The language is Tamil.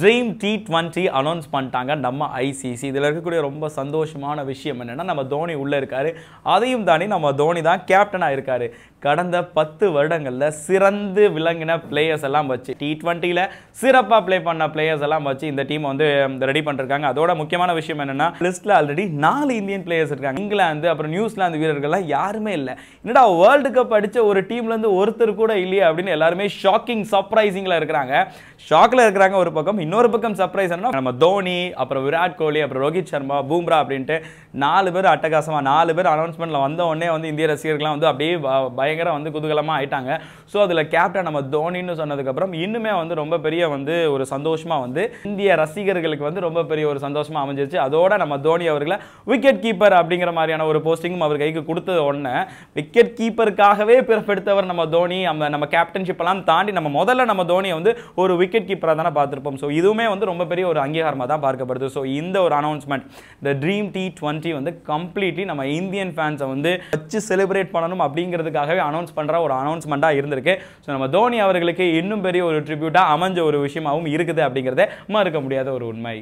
ட்ரீம் டி ட்வெண்ட்டி அனௌன்ஸ் பண்ணிட்டாங்க நம்ம ஐசிசி இதில் இருக்கக்கூடிய ரொம்ப சந்தோஷமான விஷயம் என்னென்னா நம்ம தோனி உள்ளே இருக்கார் அதையும் தாண்டி நம்ம தோனி தான் கேப்டனாக இருக்கார் கடந்த பத்து வருடங்களில் சிறந்து விளங்கின பிளேயர்ஸ் எல்லாம் வச்சு டி ட்வெண்ட்டியில் சிறப்பாக ப்ளே பண்ண பிளேயர்ஸ் எல்லாம் வச்சு இந்த டீம் வந்து ரெடி பண்ணிருக்காங்க அதோட முக்கியமான விஷயம் என்னன்னா லிஸ்ட்டில் ஆல்ரெடி நாலு இந்தியன் பிளேயர்ஸ் இருக்காங்க இங்கிலாந்து அப்புறம் நியூசிலாந்து வீரர்கள்லாம் யாருமே இல்லை என்னடா வேர்ல்டு கப் அடித்த ஒரு டீம்லேருந்து ஒருத்தர் கூட இல்லையே அப்படின்னு எல்லாருமே ஷாக்கிங் சர்ப்ரைசிங்கில் இருக்கிறாங்க ஷாக்கில் இருக்கிறாங்க ஒரு பக்கம் இன்னொரு பக்கம் சர்ப்ரைஸ் நம்ம தோனி அப்புறம் விராட் கோலி அப்புறம் ரோஹித் சர்மா பூம்ரா அப்படின்ட்டு நாலு பேர் அட்டகாசமாக நாலு பேர் அனௌன்ஸ்மெண்ட்டில் வந்த உடனே வந்து இந்திய ரசிகர்கள்லாம் வந்து அப்படியே பய பயங்கர வந்து குதூகலமாக ஆயிட்டாங்க ஸோ அதில் கேப்டன் நம்ம தோனின்னு சொன்னதுக்கப்புறம் இன்னுமே வந்து ரொம்ப பெரிய வந்து ஒரு சந்தோஷமாக வந்து இந்திய ரசிகர்களுக்கு வந்து ரொம்ப பெரிய ஒரு சந்தோஷமாக அமைஞ்சிருச்சு அதோட நம்ம தோனி அவர்களை விக்கெட் கீப்பர் அப்படிங்கிற மாதிரியான ஒரு போஸ்டிங்கும் அவர் கைக்கு கொடுத்தது ஒன்று விக்கெட் கீப்பருக்காகவே பிறப்பெடுத்தவர் நம்ம தோனி நம்ம நம்ம கேப்டன்ஷிப்பெல்லாம் தாண்டி நம்ம முதல்ல நம்ம தோனியை வந்து ஒரு விக்கெட் கீப்பராக தானே பார்த்துருப்போம் ஸோ இதுவுமே வந்து ரொம்ப பெரிய ஒரு அங்கீகாரமாக தான் பார்க்கப்படுது ஸோ இந்த ஒரு announcement the dream T twenty வந்து கம்ப்ளீட்லி நம்ம இந்தியன் ஃபேன்ஸை வந்து வச்சு செலிப்ரேட் பண்ணணும் அப்படிங்கிறதுக்காக ஏற்கனவே அனௌன்ஸ் பண்ணுற ஒரு அனௌன்ஸ்மெண்ட்டாக இருந்திருக்கு ஸோ நம்ம தோனி அவர்களுக்கு இன்னும் பெரிய ஒரு ட்ரிபியூட்டாக அமைஞ்ச ஒரு விஷயமாகவும் இருக்குது அப்படிங்கிறத மறுக்க முடியாத ஒரு உண்மை